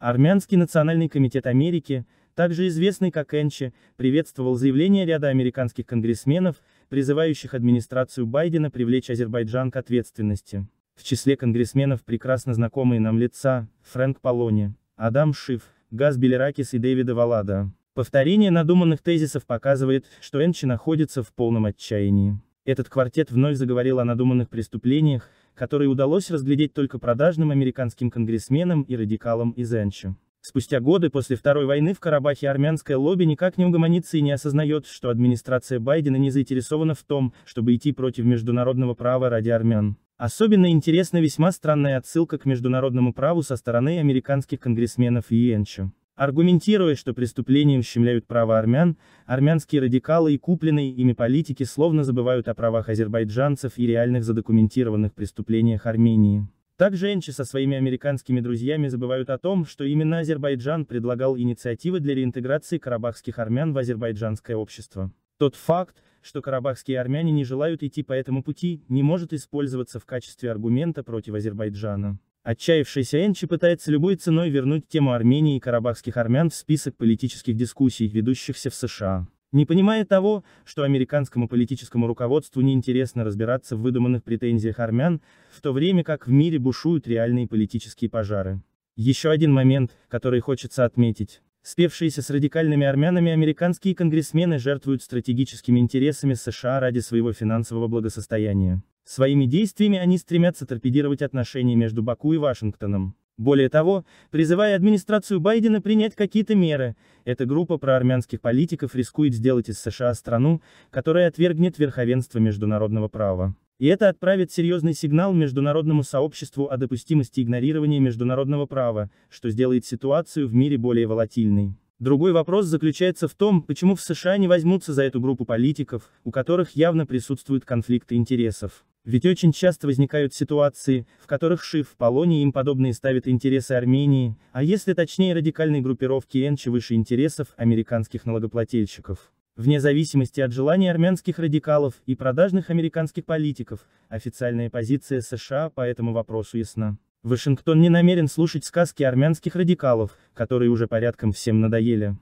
Армянский национальный комитет Америки, также известный как Энчи, приветствовал заявление ряда американских конгрессменов, призывающих администрацию Байдена привлечь Азербайджан к ответственности. В числе конгрессменов прекрасно знакомые нам лица, Фрэнк Полони, Адам Шиф, Газ Белеракис и Дэвида Валада. Повторение надуманных тезисов показывает, что Энчи находится в полном отчаянии. Этот квартет вновь заговорил о надуманных преступлениях, который удалось разглядеть только продажным американским конгрессменам и радикалам из Энчи. Спустя годы после Второй войны в Карабахе армянское лобби никак не угомонится и не осознает, что администрация Байдена не заинтересована в том, чтобы идти против международного права ради армян. Особенно интересна весьма странная отсылка к международному праву со стороны американских конгрессменов и Йенчу. Аргументируя, что преступлением щемляют права армян, армянские радикалы и купленные ими политики словно забывают о правах азербайджанцев и реальных задокументированных преступлениях Армении. Так женщины со своими американскими друзьями забывают о том, что именно Азербайджан предлагал инициативы для реинтеграции карабахских армян в азербайджанское общество. Тот факт, что карабахские армяне не желают идти по этому пути, не может использоваться в качестве аргумента против Азербайджана. Отчаявшийся Энчи пытается любой ценой вернуть тему Армении и карабахских армян в список политических дискуссий, ведущихся в США. Не понимая того, что американскому политическому руководству неинтересно разбираться в выдуманных претензиях армян, в то время как в мире бушуют реальные политические пожары. Еще один момент, который хочется отметить. Спевшиеся с радикальными армянами американские конгрессмены жертвуют стратегическими интересами США ради своего финансового благосостояния. Своими действиями они стремятся торпедировать отношения между Баку и Вашингтоном. Более того, призывая администрацию Байдена принять какие-то меры, эта группа проармянских политиков рискует сделать из США страну, которая отвергнет верховенство международного права. И это отправит серьезный сигнал международному сообществу о допустимости игнорирования международного права, что сделает ситуацию в мире более волатильной. Другой вопрос заключается в том, почему в США не возьмутся за эту группу политиков, у которых явно присутствуют конфликты интересов. Ведь очень часто возникают ситуации, в которых Шиф, Полоний и им подобные ставят интересы Армении, а если точнее радикальной группировки НЧ выше интересов американских налогоплательщиков. Вне зависимости от желаний армянских радикалов и продажных американских политиков, официальная позиция США по этому вопросу ясна. Вашингтон не намерен слушать сказки армянских радикалов, которые уже порядком всем надоели.